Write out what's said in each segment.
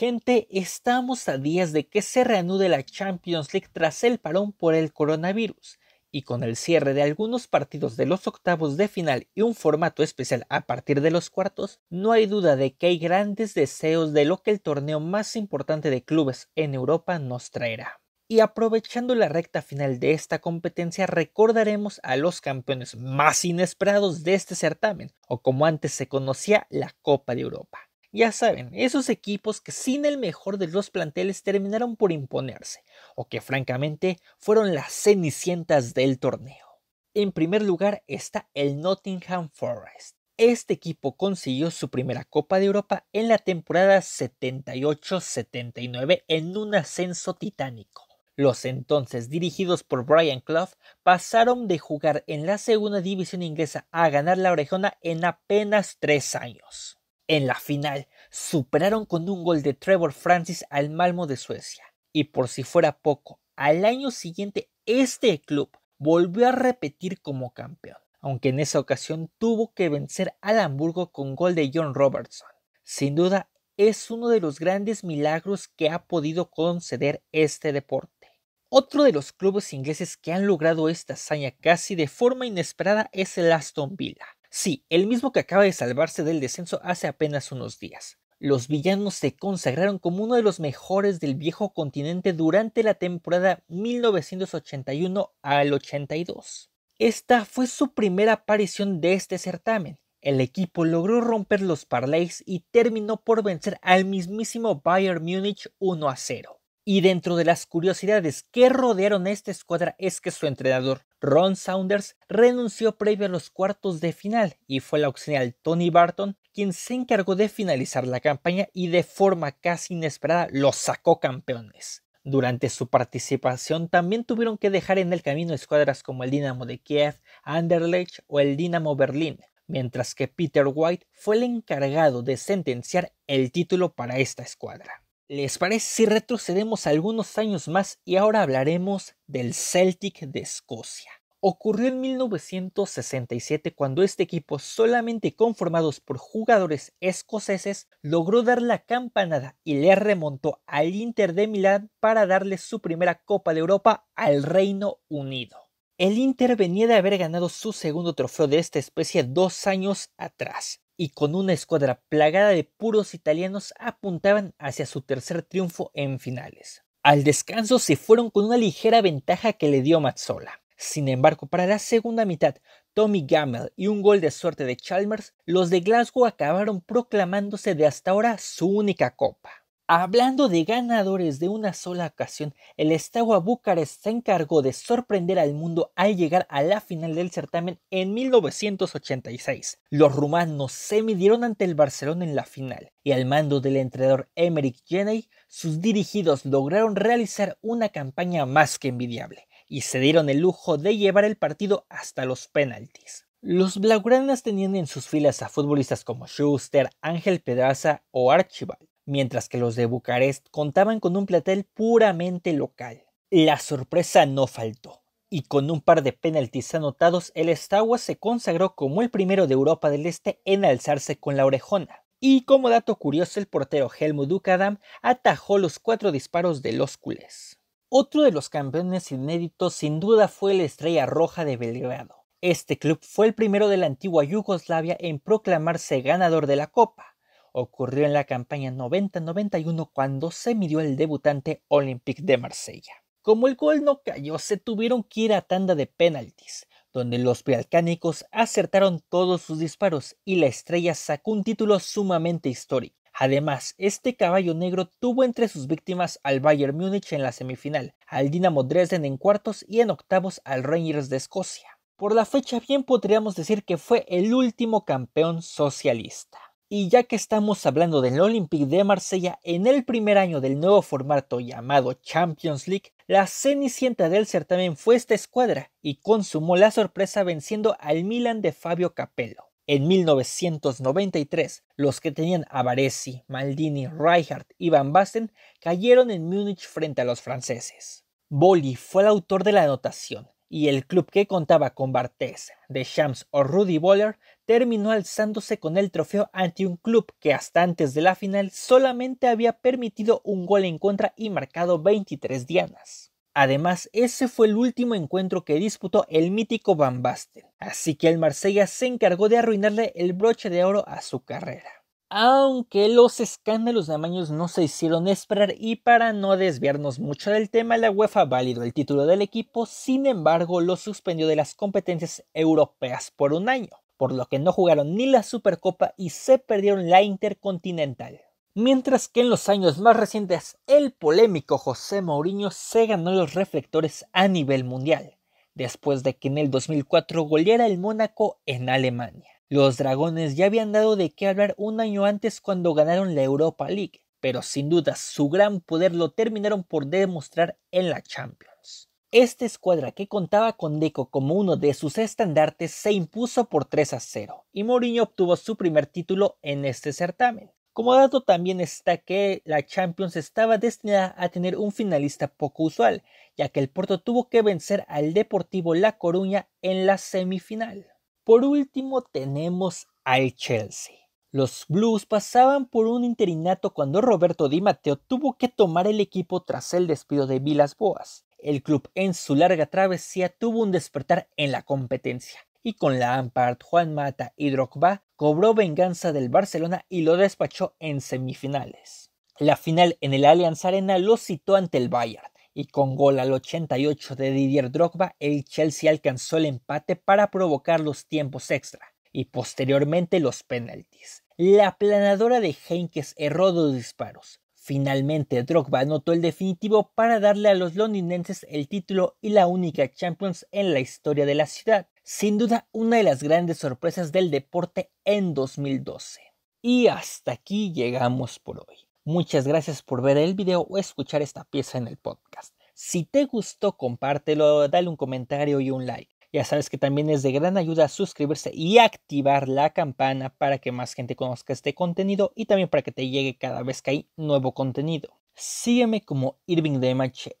Gente, estamos a días de que se reanude la Champions League tras el parón por el coronavirus, y con el cierre de algunos partidos de los octavos de final y un formato especial a partir de los cuartos, no hay duda de que hay grandes deseos de lo que el torneo más importante de clubes en Europa nos traerá. Y aprovechando la recta final de esta competencia, recordaremos a los campeones más inesperados de este certamen, o como antes se conocía, la Copa de Europa. Ya saben, esos equipos que sin el mejor de los planteles terminaron por imponerse, o que francamente fueron las cenicientas del torneo. En primer lugar está el Nottingham Forest. Este equipo consiguió su primera Copa de Europa en la temporada 78-79 en un ascenso titánico. Los entonces dirigidos por Brian Clough pasaron de jugar en la segunda división inglesa a ganar la orejona en apenas tres años. En la final, superaron con un gol de Trevor Francis al Malmo de Suecia. Y por si fuera poco, al año siguiente este club volvió a repetir como campeón, aunque en esa ocasión tuvo que vencer al Hamburgo con gol de John Robertson. Sin duda, es uno de los grandes milagros que ha podido conceder este deporte. Otro de los clubes ingleses que han logrado esta hazaña casi de forma inesperada es el Aston Villa, Sí, el mismo que acaba de salvarse del descenso hace apenas unos días. Los villanos se consagraron como uno de los mejores del viejo continente durante la temporada 1981 al 82. Esta fue su primera aparición de este certamen. El equipo logró romper los parlays y terminó por vencer al mismísimo Bayern Múnich 1 a 0. Y dentro de las curiosidades que rodearon a esta escuadra es que su entrenador Ron Saunders renunció previo a los cuartos de final y fue el auxiliar Tony Barton quien se encargó de finalizar la campaña y de forma casi inesperada los sacó campeones. Durante su participación también tuvieron que dejar en el camino escuadras como el Dinamo de Kiev, Anderlecht o el Dinamo Berlín, mientras que Peter White fue el encargado de sentenciar el título para esta escuadra. ¿Les parece si retrocedemos algunos años más y ahora hablaremos del Celtic de Escocia? Ocurrió en 1967 cuando este equipo, solamente conformados por jugadores escoceses, logró dar la campanada y le remontó al Inter de Milán para darle su primera Copa de Europa al Reino Unido. El Inter venía de haber ganado su segundo trofeo de esta especie dos años atrás, y con una escuadra plagada de puros italianos apuntaban hacia su tercer triunfo en finales. Al descanso se fueron con una ligera ventaja que le dio Mazzola. Sin embargo, para la segunda mitad, Tommy Gammel y un gol de suerte de Chalmers, los de Glasgow acabaron proclamándose de hasta ahora su única copa. Hablando de ganadores de una sola ocasión, el Steaua Bucarest se encargó de sorprender al mundo al llegar a la final del certamen en 1986. Los rumanos se midieron ante el Barcelona en la final y al mando del entrenador Emeric Jenei, sus dirigidos lograron realizar una campaña más que envidiable y se dieron el lujo de llevar el partido hasta los penaltis. Los blaugranas tenían en sus filas a futbolistas como Schuster, Ángel Pedraza o Archibald mientras que los de Bucarest contaban con un platel puramente local. La sorpresa no faltó, y con un par de penaltis anotados, el Stawa se consagró como el primero de Europa del Este en alzarse con la orejona. Y como dato curioso, el portero Helmut Dukadam atajó los cuatro disparos de los culés. Otro de los campeones inéditos sin duda fue la Estrella Roja de Belgrado. Este club fue el primero de la antigua Yugoslavia en proclamarse ganador de la Copa, ocurrió en la campaña 90-91 cuando se midió el debutante Olympique de Marsella. Como el gol no cayó, se tuvieron que ir a tanda de penaltis, donde los bialcánicos acertaron todos sus disparos y la estrella sacó un título sumamente histórico. Además, este caballo negro tuvo entre sus víctimas al Bayern Múnich en la semifinal, al Dinamo Dresden en cuartos y en octavos al Rangers de Escocia. Por la fecha bien podríamos decir que fue el último campeón socialista. Y ya que estamos hablando del Olympique de Marsella, en el primer año del nuevo formato llamado Champions League, la cenicienta del certamen fue esta escuadra y consumó la sorpresa venciendo al Milan de Fabio Capello. En 1993, los que tenían a Baresi, Maldini, Rijkaard y Van Basten cayeron en Múnich frente a los franceses. Boli fue el autor de la anotación, y el club que contaba con de Shams o Rudy Boller terminó alzándose con el trofeo ante un club que hasta antes de la final solamente había permitido un gol en contra y marcado 23 dianas. Además, ese fue el último encuentro que disputó el mítico Van Basten, así que el Marsella se encargó de arruinarle el broche de oro a su carrera aunque los escándalos de amaños no se hicieron esperar y para no desviarnos mucho del tema, la UEFA validó el título del equipo, sin embargo lo suspendió de las competencias europeas por un año, por lo que no jugaron ni la Supercopa y se perdieron la Intercontinental. Mientras que en los años más recientes el polémico José Mourinho se ganó los reflectores a nivel mundial, después de que en el 2004 goleara el Mónaco en Alemania. Los dragones ya habían dado de qué hablar un año antes cuando ganaron la Europa League, pero sin duda su gran poder lo terminaron por demostrar en la Champions. Esta escuadra que contaba con Deco como uno de sus estandartes se impuso por 3 a 0 y Mourinho obtuvo su primer título en este certamen. Como dato también está que la Champions estaba destinada a tener un finalista poco usual, ya que el Porto tuvo que vencer al Deportivo La Coruña en la semifinal. Por último tenemos al Chelsea. Los Blues pasaban por un interinato cuando Roberto Di Matteo tuvo que tomar el equipo tras el despido de Vilas Boas. El club en su larga travesía tuvo un despertar en la competencia y con la Lampard, Juan Mata y Drogba cobró venganza del Barcelona y lo despachó en semifinales. La final en el Allianz Arena lo citó ante el Bayern, y con gol al 88 de Didier Drogba, el Chelsea alcanzó el empate para provocar los tiempos extra y posteriormente los penaltis. La planadora de Henkes erró dos disparos. Finalmente Drogba anotó el definitivo para darle a los londinenses el título y la única Champions en la historia de la ciudad. Sin duda una de las grandes sorpresas del deporte en 2012. Y hasta aquí llegamos por hoy. Muchas gracias por ver el video o escuchar esta pieza en el podcast. Si te gustó, compártelo, dale un comentario y un like. Ya sabes que también es de gran ayuda suscribirse y activar la campana para que más gente conozca este contenido y también para que te llegue cada vez que hay nuevo contenido. Sígueme como Irving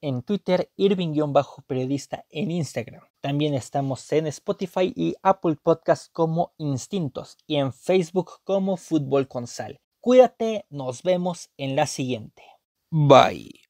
en Twitter, Irving-periodista en Instagram. También estamos en Spotify y Apple Podcast como Instintos y en Facebook como Fútbol con Sal. Cuídate, nos vemos en la siguiente. Bye.